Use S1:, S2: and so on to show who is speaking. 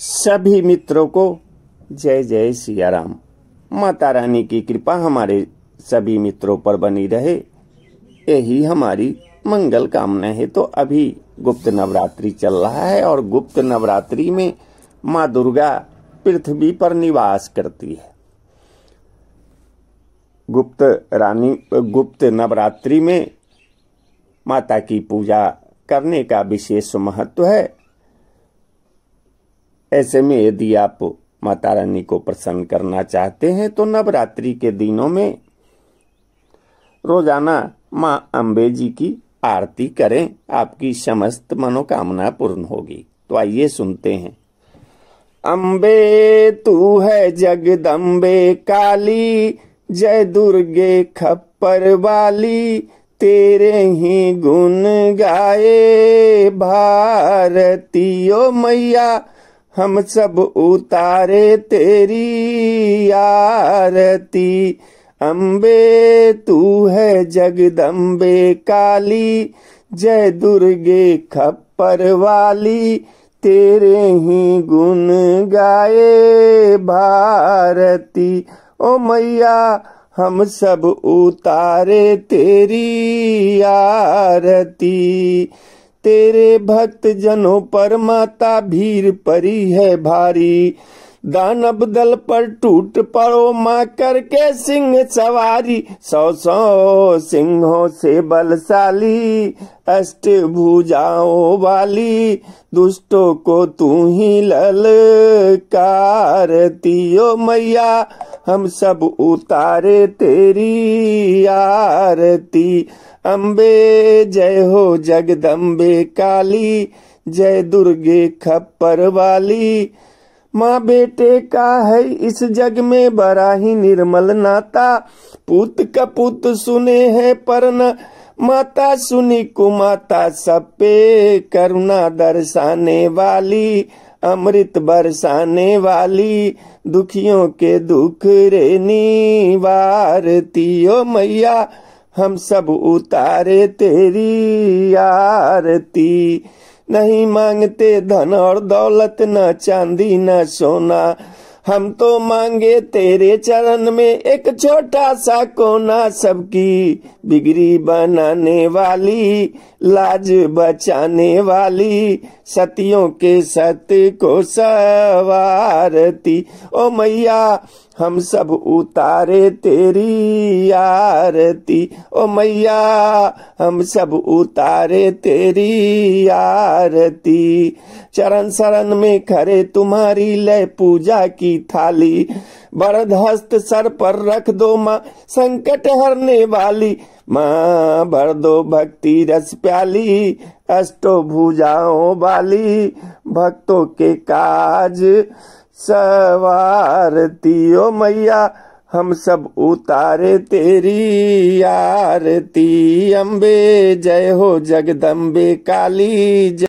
S1: सभी मित्रों को जय जय सिया राम माता रानी की कृपा हमारे सभी मित्रों पर बनी रहे यही हमारी मंगल कामना है तो अभी गुप्त नवरात्रि चल रहा है और गुप्त नवरात्रि में माँ दुर्गा पृथ्वी पर निवास करती है गुप्त रानी गुप्त नवरात्रि में माता की पूजा करने का विशेष महत्व है ऐसे में यदि आप माता रानी को प्रसन्न करना चाहते हैं तो नवरात्रि के दिनों में रोजाना माँ अम्बे जी की आरती करें आपकी समस्त मनोकामना पूर्ण होगी तो आइए सुनते हैं अम्बे तू है जगदम्बे काली जय दुर्गे खप्पर वाली तेरे ही गुण गाए भारतीयो मैया हम सब उतारे तेरी आरती अम्बे तू है जगदम्बे काली जय दुर्गे खप्पर वाली तेरे ही गुण गाए भारती ओ मैया हम सब उतारे तेरी आरती तेरे भक्त जनों पर माता भीर परी है भारी दानव दल पर टूट पड़ो माँ करके सिंह सवारी सौ सौ सिंहों से बलशाली अष्ट भुजाओं वाली दुष्टों को तू ही लल ओ मैया हम सब उतारे तेरी आरती अम्बे जय हो जगदम्बे काली जय दुर्गे खप्पर वाली माँ बेटे का है इस जग में बड़ा ही निर्मल नाता पुत कपुत सुने है पर न माता सुनी कुमाता सब पे करुणा दर्शाने वाली अमृत बरसाने वाली दुखियों के दुख रे निवारती ओ मैया हम सब उतारे तेरी आरती नहीं मांगते धन और दौलत न चांदी न सोना हम तो मांगे तेरे चरण में एक छोटा सा कोना सबकी बिगड़ी बनाने वाली लाज बचाने वाली सतियों के सत्य को सवारती ओ मैया हम सब उतारे तेरी आरती ओ मैया हम सब उतारे तेरी आरती चरण शरण में खरे तुम्हारी लय पूजा की थाली बरद हस्त सर पर रख दो माँ संकट हरने वाली माँ भर दो भक्ति रस प्याली अष्टो भुजाओ वाली भक्तों के काज सवारतियो मैया हम सब उतारे तेरी आरती अम्बे जय हो जगदम्बे काली जय